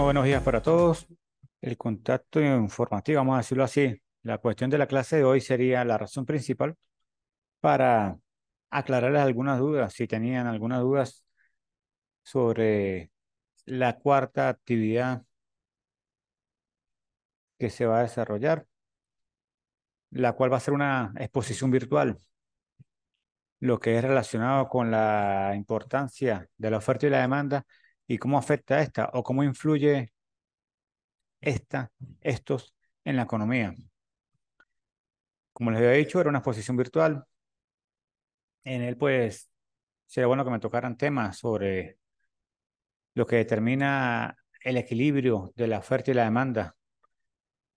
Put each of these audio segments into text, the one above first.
buenos días para todos. El contacto informativo, vamos a decirlo así. La cuestión de la clase de hoy sería la razón principal para aclararles algunas dudas, si tenían algunas dudas sobre la cuarta actividad que se va a desarrollar, la cual va a ser una exposición virtual, lo que es relacionado con la importancia de la oferta y la demanda y cómo afecta esta o cómo influye esta, estos en la economía. Como les había dicho, era una exposición virtual. En él, pues, sería bueno que me tocaran temas sobre lo que determina el equilibrio de la oferta y la demanda,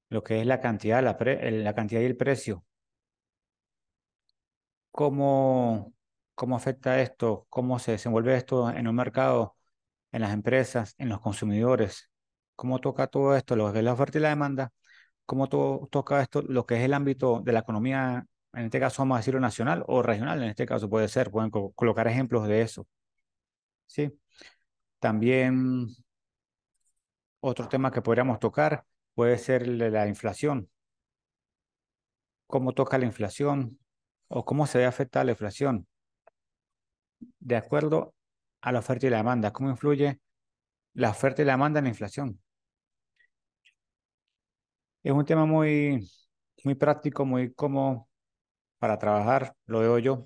lo que es la cantidad, la, la cantidad y el precio. ¿Cómo, ¿Cómo afecta esto? ¿Cómo se desenvuelve esto en un mercado en las empresas, en los consumidores, cómo toca todo esto, lo que es la oferta y la demanda, cómo toca esto, lo que es el ámbito de la economía, en este caso vamos a decirlo nacional o regional, en este caso puede ser, pueden colocar ejemplos de eso. ¿Sí? También otro tema que podríamos tocar puede ser la inflación. ¿Cómo toca la inflación o cómo se ve afectada la inflación? De acuerdo a la oferta y la demanda. ¿Cómo influye la oferta y la demanda en la inflación? Es un tema muy, muy práctico, muy cómodo para trabajar, lo veo yo.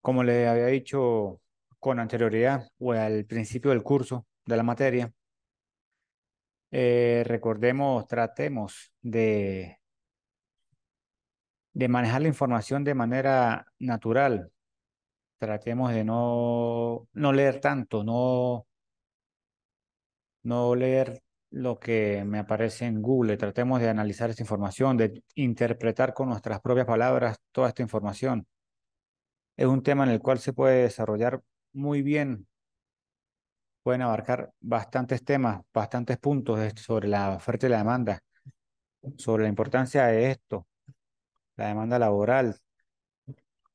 Como les había dicho con anterioridad o al principio del curso de la materia, eh, recordemos, tratemos de, de manejar la información de manera natural, tratemos de no, no leer tanto, no, no leer lo que me aparece en Google, tratemos de analizar esta información, de interpretar con nuestras propias palabras toda esta información. Es un tema en el cual se puede desarrollar muy bien, pueden abarcar bastantes temas, bastantes puntos sobre la oferta y la demanda, sobre la importancia de esto, la demanda laboral,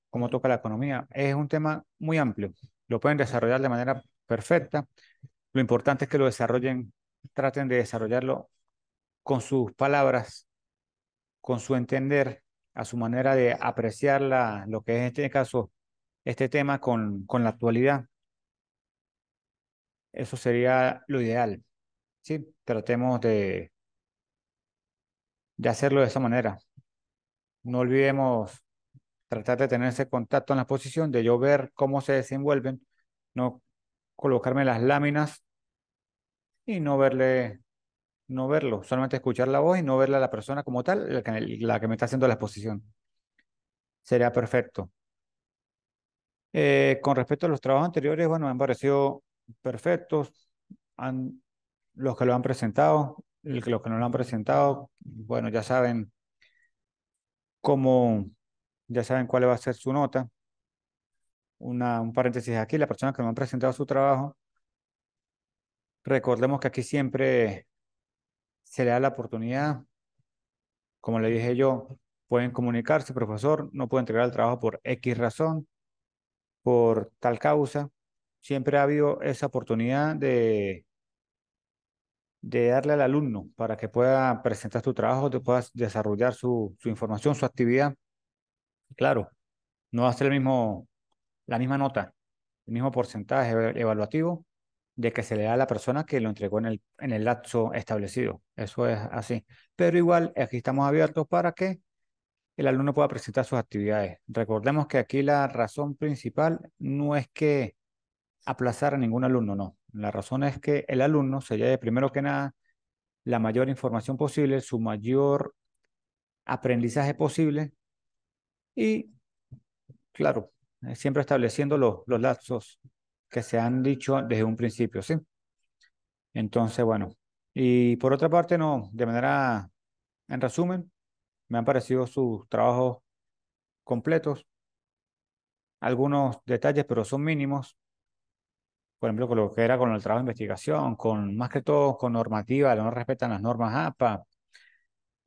cómo toca la economía. Es un tema muy amplio. Lo pueden desarrollar de manera perfecta. Lo importante es que lo desarrollen, traten de desarrollarlo con sus palabras, con su entender, a su manera de apreciar la, lo que es en este caso este tema con, con la actualidad. Eso sería lo ideal. ¿sí? Tratemos de, de hacerlo de esa manera. No olvidemos tratar de tener ese contacto en la posición, de yo ver cómo se desenvuelven, no colocarme las láminas y no verle, no verlo, solamente escuchar la voz y no verle a la persona como tal, la que, me está haciendo la exposición. Sería perfecto. Eh, con respecto a los trabajos anteriores, bueno, me han parecido perfectos. los que lo han presentado, los que no lo han presentado, bueno, ya saben cómo ya saben cuál va a ser su nota. un paréntesis aquí, la persona que no ha presentado su trabajo, recordemos que aquí siempre se le da la oportunidad, como le dije yo, pueden comunicarse, profesor, no pueden entregar el trabajo por X razón, por tal causa. Siempre ha habido esa oportunidad de, de darle al alumno para que pueda presentar su trabajo, pueda desarrollar su información, su actividad. Claro, no va a ser el mismo, la misma nota, el mismo porcentaje evaluativo de que se le da a la persona que lo entregó en el, en el lapso establecido. Eso es así. Pero igual, aquí estamos abiertos para que el alumno pueda presentar sus actividades. Recordemos que aquí la razón principal no es que aplazar a ningún alumno, no. La razón es que el alumno se lleve primero que nada la mayor información posible, su mayor aprendizaje posible y, claro, eh, siempre estableciendo los, los que se han dicho desde un principio, ¿sí? Entonces, bueno, y por otra parte, no, de manera, en resumen, me han parecido sus trabajos completos, algunos detalles, pero son mínimos, por ejemplo, con lo que era con el trabajo de investigación, con más que todo con normativa, no respetan las normas APA,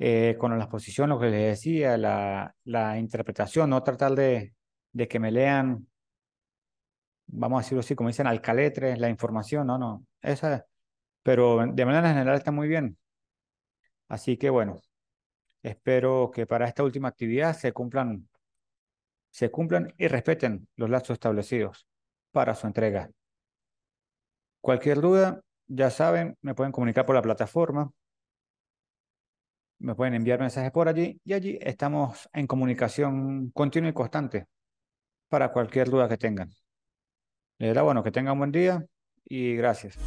eh, con la exposición, lo que les decía, la, interpretación, no tratar de, que me lean, vamos a decirlo así, como dicen, alcaletres, la información, no, no, esa, pero de manera general está muy bien. Así que bueno, espero que para esta última actividad se cumplan, se cumplan y respeten los lazos establecidos para su entrega. Cualquier duda, ya saben, me pueden comunicar por la plataforma me pueden enviar mensajes por allí y allí estamos en comunicación continua y constante para cualquier duda que tengan. da bueno que tengan buen día y gracias.